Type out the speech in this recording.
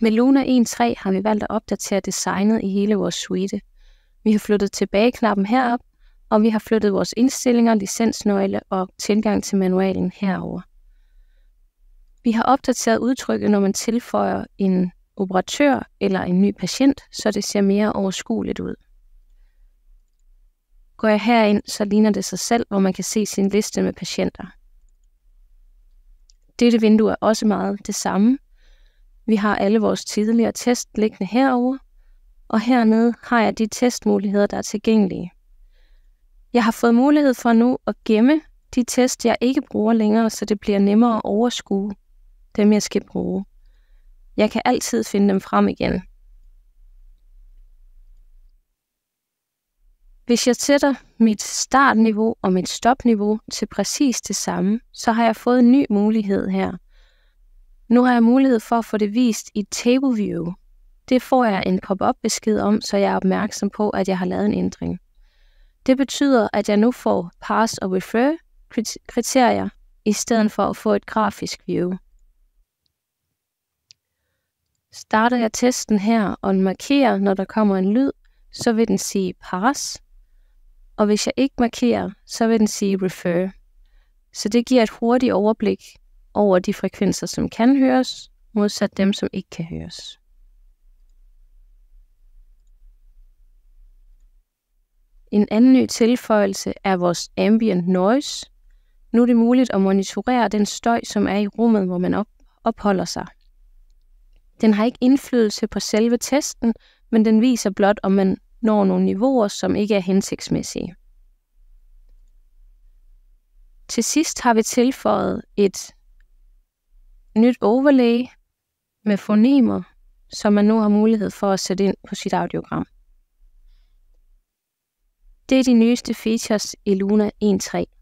Med Luna 1.3 har vi valgt at opdatere designet i hele vores suite. Vi har flyttet tilbageknappen herop, og vi har flyttet vores indstillinger, licensnøgle og tilgang til manualen herover. Vi har opdateret udtrykket, når man tilføjer en operatør eller en ny patient, så det ser mere overskueligt ud. Går jeg herind, så ligner det sig selv, hvor man kan se sin liste med patienter. Dette vindue er også meget det samme, vi har alle vores tidligere test liggende herover, og hernede har jeg de testmuligheder, der er tilgængelige. Jeg har fået mulighed for nu at gemme de test, jeg ikke bruger længere, så det bliver nemmere at overskue dem, jeg skal bruge. Jeg kan altid finde dem frem igen. Hvis jeg sætter mit startniveau og mit stopniveau til præcis det samme, så har jeg fået en ny mulighed her – nu har jeg mulighed for at få det vist i table view. Det får jeg en pop-up besked om, så jeg er opmærksom på, at jeg har lavet en ændring. Det betyder, at jeg nu får pass og refer kriterier, i stedet for at få et grafisk view. Starter jeg testen her og markerer, når der kommer en lyd, så vil den sige pass, og hvis jeg ikke markerer, så vil den sige refer. Så det giver et hurtigt overblik over de frekvenser, som kan høres, modsat dem, som ikke kan høres. En anden ny tilføjelse er vores ambient noise. Nu er det muligt at monitorere den støj, som er i rummet, hvor man op- opholder sig. Den har ikke indflydelse på selve testen, men den viser blot, om man når nogle niveauer, som ikke er hensigtsmæssige. Til sidst har vi tilføjet et nyt overlay med fonemer, som man nu har mulighed for at sætte ind på sit audiogram. Det er de nyeste features i Luna 1.3.